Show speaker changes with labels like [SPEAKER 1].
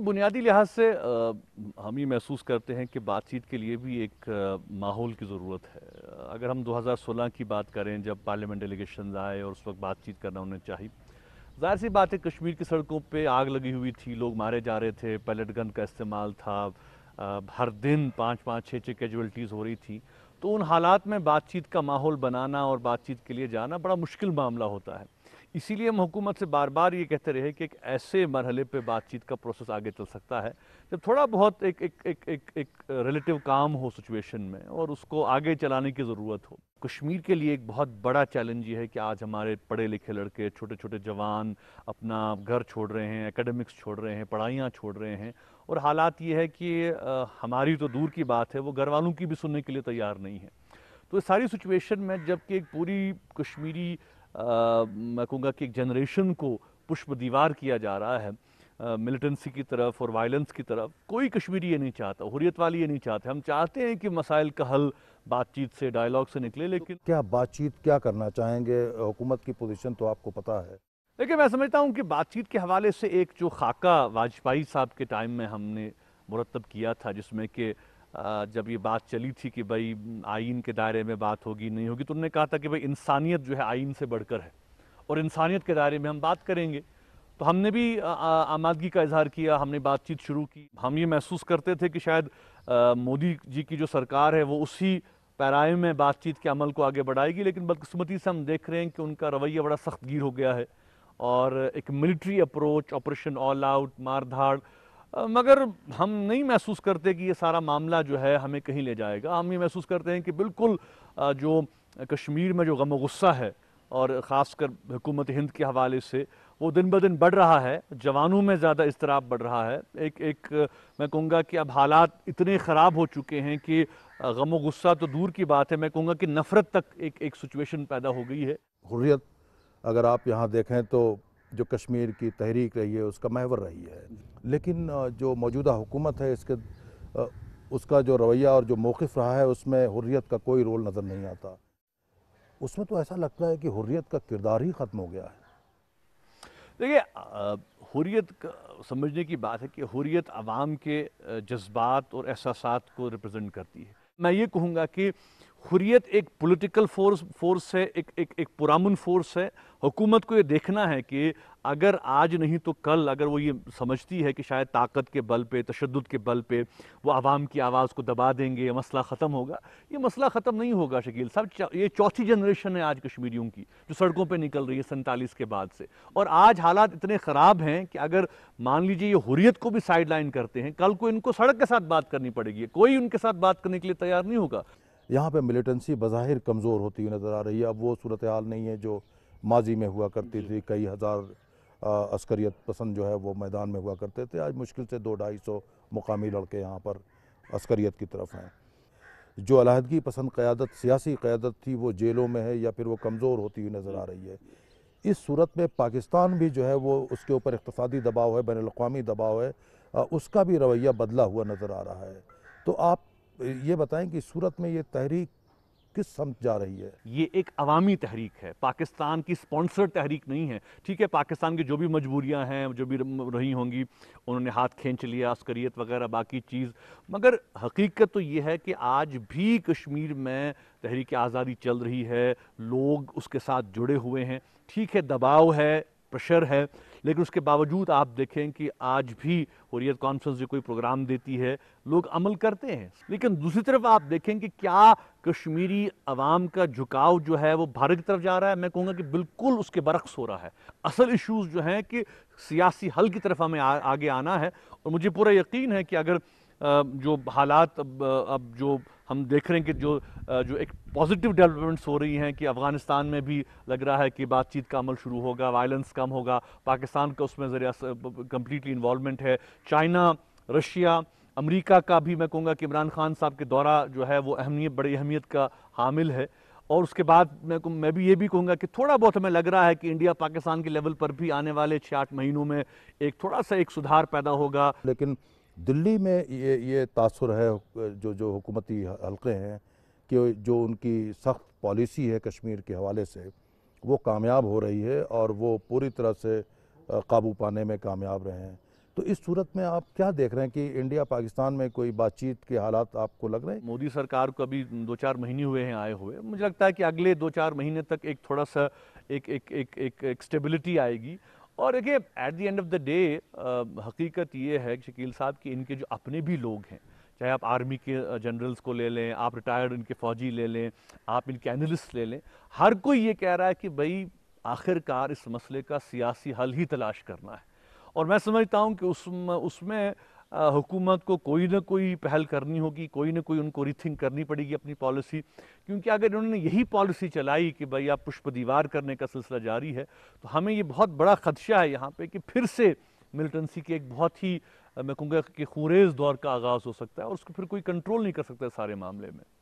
[SPEAKER 1] بنیادی لحاظ سے ہم یہ محسوس کرتے ہیں کہ بات چیت کے لیے بھی ایک ماحول کی ضرورت ہے اگر ہم دو ہزار سولہ کی بات کریں جب پارلیمنٹ ڈیلیگیشنز آئے اور اس وقت بات چیت کرنا انہیں چاہیے ظاہر سی بات ہے کشمیر کی سڑکوں پہ آگ لگی ہوئی تھی لوگ مارے جا رہے تھے پیلٹ گن کا استعمال تھا ہر دن پانچ پانچ چھ چھ کیجولٹیز ہو رہی تھیں تو ان حالات میں بات چیت کا ماحول بنانا اور بات چیت کے لیے جانا بڑا مشکل معاملہ ہوتا ہے اسی لیے ہم حکومت سے بار بار یہ کہتے رہے کہ ایک ایسے مرحلے پہ بات چیت کا پروسیس آگے چل سکتا ہے جب تھوڑا بہت ایک ایک ایک ایک ریلیٹیو کام ہو سچویشن میں اور اس کو آگے چلانے کی ضرورت ہو کشمیر کے لیے ایک بہت بڑا چیلنج یہ ہے کہ آج ہمارے پڑھے لکھے لڑکے چھوٹے چھوٹے جوان اپنا گھر چھوڑ رہے ہیں اکیڈمکس چھوڑ رہے ہیں پڑھائیاں چھوڑ رہے ہیں اور حالات یہ ہے کہ ہماری تو دور کی بات ہے وہ گھر والوں کی بھی سننے کے لیے تیار نہیں ہے تو اس ساری سچویشن میں جب کہ ایک پوری کشمیری میں کہوں گا کہ ایک جنریشن کو پشپ دیوار کیا جا رہا ہے ملٹنسی کی طرف اور وائلنس کی طرف کوئی کشمیری یہ نہیں چاہتا حریت والی یہ نہیں چاہتے ہم چاہتے ہیں کہ مسائل کا حل بات چیت سے ڈائلاگ سے نکلے لیکن
[SPEAKER 2] کیا بات چیت کیا کرنا چاہیں گے حکومت کی پوزیشن تو آپ کو پتہ ہے
[SPEAKER 1] لیکن میں سمجھتا ہوں کہ بات چیت کے حوالے سے ایک جو خاکہ واجپائی صاحب کے ٹائم میں ہم نے مرتب کیا تھا جس میں کہ جب یہ بات چلی تھی کہ بھائی آئین کے دائرے میں بات ہوگی نہیں ہوگی تو انہوں نے کہا تھا کہ بھائی انسانیت جو ہے آئین سے بڑھ کر ہے اور انسانیت کے دائرے میں ہم بات کریں گے تو ہم نے بھی آمادگی کا اظہار کیا ہم نے بات چیت شروع کی ہم یہ محسوس کرتے تھے کہ شاید مودی جی کی جو سرکار ہے وہ اسی پیرائے میں بات چیت کے عمل کو آگے بڑھائے گی لیکن بدقسمتی سے ہم دیکھ رہے ہیں کہ ان کا رویہ بڑا سخت گیر ہو گیا ہے اور ایک military approach operation all out مار دھاڑ مگر ہم نہیں محسوس کرتے کہ یہ سارا معاملہ جو ہے ہمیں کہیں لے جائے گا ہم یہ محسوس کرتے ہیں کہ بالکل جو کشمیر میں جو غم و غصہ ہے اور خاص کر حکومت ہند کے حوالے سے وہ دن بہ دن بڑھ رہا ہے جوانوں میں زیادہ اضطراب بڑھ رہا ہے ایک ایک میں کہوں گا کہ اب حالات اتنے خراب ہو چکے ہیں کہ غم و غصہ تو دور کی بات ہے میں کہوں گا کہ نفرت تک ایک ایک سچویشن پیدا ہو گئی ہے
[SPEAKER 2] حریت اگر آپ یہاں دیکھیں تو جو کشمیر کی تحریک رہی ہے اس کا محور رہی ہے لیکن جو موجودہ حکومت ہے اس کے اس کا جو رویہ اور جو موقف رہا ہے اس میں حریت کا کوئی رول نظر نہیں آتا اس میں تو ایسا لگتا ہے کہ حریت کا کردار ہی ختم ہو گیا ہے
[SPEAKER 1] دیکھیے حریت سمجھنے کی بات ہے کہ حریت عوام کے جذبات اور احساسات کو ریپرزنٹ کرتی ہے میں یہ کہوں گا کہ حریت ایک پولیٹیکل فورس فورس ہے ایک ایک پرامن فورس ہے حکومت کو یہ دیکھنا ہے کہ اگر آج نہیں تو کل اگر وہ یہ سمجھتی ہے کہ شاید طاقت کے بل پہ تشدد کے بل پہ وہ عوام کی آواز کو دبا دیں گے یہ مسئلہ ختم ہوگا یہ مسئلہ ختم نہیں ہوگا شکیل صاحب یہ چوتھی جنریشن ہے آج کشمیریوں کی جو سڑکوں پہ نکل رہی ہے سنتالیس کے بعد سے اور آج حالات اتنے خراب ہیں کہ اگر مان لیجئے یہ حریت کو بھی سائیڈ لائن کرتے ہیں کل کو ان کو سڑک کے ساتھ بات کرنی پڑے گی کوئی ان کے ساتھ بات کرنے کے لیے تیار نہیں ہوگا
[SPEAKER 2] یہاں پہ ملیٹنسی بظاہر کمزور ہوتی ہوئی نظر آ رہی ہے اب وہ صورتحال نہیں ہے جو ماضی میں ہوا کرتی جی۔ تھی کئی ہزار عسکریت پسند جو ہے وہ میدان میں ہوا کرتے تھے آج مشکل سے دو ڈھائی سو مقامی لڑکے یہاں پر عسکریت کی طرف ہیں جو علیحدگی پسند قیادت سیاسی قیادت تھی وہ جیلوں میں ہے یا پھر وہ کمزور ہوتی ہوئی نظر آ رہی ہے اس صورت میں پاکستان بھی جو ہے وہ اس کے اوپر اقتصادی دباؤ ہے بین الاقوامی دباؤ ہے اس کا بھی رویہ بدلا ہوا نظر آ رہا ہے تو آپ یہ بتائیں کہ صورت میں یہ تحریک کس سمت جا رہی ہے
[SPEAKER 1] یہ ایک عوامی تحریک ہے پاکستان کی سپانسر تحریک نہیں ہے ٹھیک ہے پاکستان کی جو بھی مجبوریاں ہیں جو بھی رہی ہوں گی انہوں نے ہاتھ کھینچ لیا عسکریت وغیرہ باقی چیز مگر حقیقت تو یہ ہے کہ آج بھی کشمیر میں تحریک آزادی چل رہی ہے لوگ اس کے ساتھ جڑے ہوئے ہیں ٹھیک ہے دباؤ ہے پریشر ہے لیکن اس کے باوجود آپ دیکھیں کہ آج بھی حریت کانفرنس جو کوئی پروگرام دیتی ہے لوگ عمل کرتے ہیں لیکن دوسری طرف آپ دیکھیں کہ کیا کشمیری عوام کا جھکاؤ جو ہے وہ بھارت کی طرف جا رہا ہے میں کہوں گا کہ بالکل اس کے برعکس ہو رہا ہے اصل ایشوز جو ہیں کہ سیاسی حل کی طرف ہمیں آگے آنا ہے اور مجھے پورا یقین ہے کہ اگر جو حالات اب جو ہم دیکھ رہے ہیں کہ جو جو ایک پازیٹیو ڈیولپمنٹس ہو رہی ہیں کہ افغانستان میں بھی لگ رہا ہے کہ بات چیت کا عمل شروع ہوگا وائلنس کم ہوگا پاکستان کا اس میں ذریعہ کمپلیٹلی انوالومنٹ ہے چائنا رشیا امریکہ کا بھی میں کہوں گا کہ عمران خان صاحب کے دورہ جو ہے وہ اہمیت بڑی اہمیت کا حامل ہے اور اس کے بعد میں بھی یہ بھی کہوں گا کہ تھوڑا بہت ہمیں لگ رہا ہے کہ انڈیا پاکستان کے لیول پر بھی آنے والے چھ آٹھ مہینوں میں ایک تھوڑا سا ایک سدھار پیدا
[SPEAKER 2] ہوگا لیکن دلی میں یہ یہ تاثر ہے جو جو حکومتی حلقے ہیں کہ جو ان کی سخت پالیسی ہے کشمیر کے حوالے سے وہ کامیاب ہو رہی ہے اور وہ پوری طرح سے قابو پانے میں کامیاب رہے ہیں تو اس صورت میں آپ کیا دیکھ رہے ہیں کہ انڈیا پاکستان میں کوئی بات چیت کے حالات آپ کو لگ رہے ہیں مودی
[SPEAKER 1] سرکار کو ابھی دو چار مہینے ہوئے ہیں آئے ہوئے مجھے لگتا ہے کہ اگلے دو چار مہینے تک ایک تھوڑا سا ایک ایک ایک اسٹیبلٹی آئے گی اور دیکھیے at the end of the day حقیقت یہ ہے کہ شکیل صاحب کہ ان کے جو اپنے بھی لوگ ہیں چاہے آپ آرمی کے جنرلز کو لے لیں آپ ریٹائرڈ ان کے فوجی لے لیں آپ ان کے انالسٹ لے لیں ہر کوئی یہ کہہ رہا ہے کہ بھائی آخر کار اس مسئلے کا سیاسی حل ہی تلاش کرنا ہے اور میں سمجھتا ہوں کہ اس اس میں حکومت کو کوئی نہ کوئی پہل کرنی ہوگی کوئی نہ کوئی ان کو ری تھنک کرنی پڑے گی اپنی پالیسی کیونکہ اگر انہوں نے یہی پالیسی چلائی کہ بھائی آپ پشپ دیوار کرنے کا سلسلہ جاری ہے تو ہمیں یہ بہت بڑا خدشہ ہے یہاں پہ کہ پھر سے ملٹنسی کے ایک بہت ہی میں کہوں گا کہ خوریز دور کا آغاز ہو سکتا ہے اور اس کو پھر کوئی کنٹرول نہیں کر سکتا ہے سارے معاملے میں